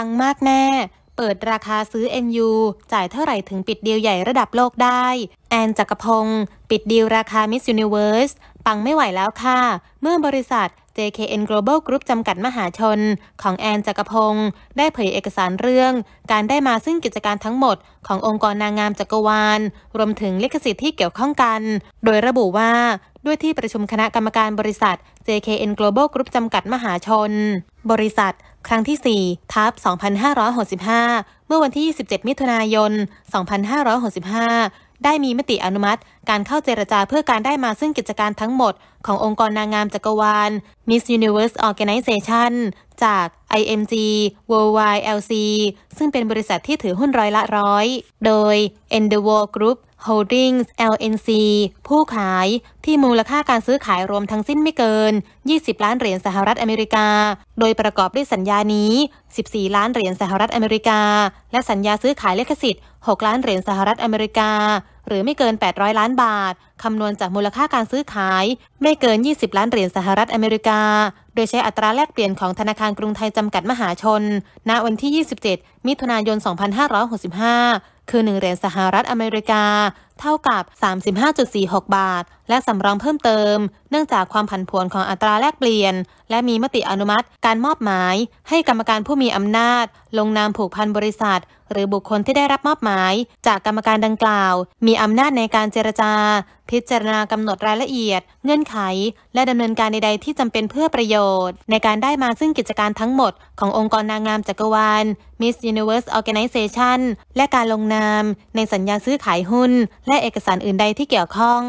ปังมากแน่ เปิดราคาซื้อ NU จ่ายเท่าไหร่ถึงปิดดีลใหญ่ระดับโลกได้ แอนจักรพงศ์ปิดดีลราคา Miss Universe ปังไม่ไหวแล้วค่ะ เมื่อบริษัท JKN Global Group จำกัดมหาชนของแอนจักรพงศ์ได้เผยเอกสารเรื่อง การได้มาซึ่งกิจการทั้งหมดขององค์กรนางงามจักรวาล รวมถึงลิขสิทธิ์ที่เกี่ยวข้องกัน โดยระบุว่า ด้วยที่ประชุมคณะกรรมการบริษัท JKN Global Group จำกัดมหาชนบริษัท ครั้งที่ 4 ทับ2565 เมื่อวันที่ 27 มิถุนายน 2565 ได้มีมติอนุมัติ การเข้าเจรจาเพื่อการได้มาซึ่งกิจการทั้งหมด ขององค์กรนางงามจักรวาล Miss Universe Organization จาก IMG Worldwide LC ซึ่งเป็นบริษัทที่ถือหุ้นร้อยละร้อย โดย Endeavor Group Holdings LNC ผู้ขายที่มูลค่าการซื้อขายรวมทั้งสิ้นไม่เกิน 20 ล้านเหรียญสหรัฐอเมริกา โดยประกอบด้วยสัญญานี้ 14 ล้านเหรียญสหรัฐอเมริกา และสัญญาซื้อขายเลขสิทธิ์ 6 ล้านเหรียญสหรัฐอเมริกาหรือไม่เกิน 800 ล้านบาท คำนวณจากมูลค่าการซื้อขาย ไม่เกิน 20 ล้านเหรียญสหรัฐอเมริกา โดยใช้อัตราแลกเปลี่ยนของธนาคารกรุงไทยจำกัดมหาชนณวันที่ 27 มิถุนายน 2565 คือ 1 เหรียญสหรัฐอเมริกา เท่ากับ 35.46 บาทและสำรองเพิ่มเติม เนื่องจากความผันผวนของอัตราแลกเปลี่ยน และมีมติอนุมัติการมอบหมาย ให้กรรมการผู้มีอำนาจ ลงนามผูกพันบริษัท หรือบุคคลที่ได้รับมอบหมาย จากกรรมการดังกล่าว มีอำนาจในการเจรจา พิจารณากำหนดรายละเอียด เงื่อนไข และดำเนินการใดๆที่จำเป็นเพื่อประโยชน์ ในการได้มาซึ่งกิจการทั้งหมดขององค์กรนางงามจักรวาล Miss Universe Organization และการลงนาม ในสัญญาซื้อขายหุ้น และเอกสารอื่นใดที่เกี่ยวข้อง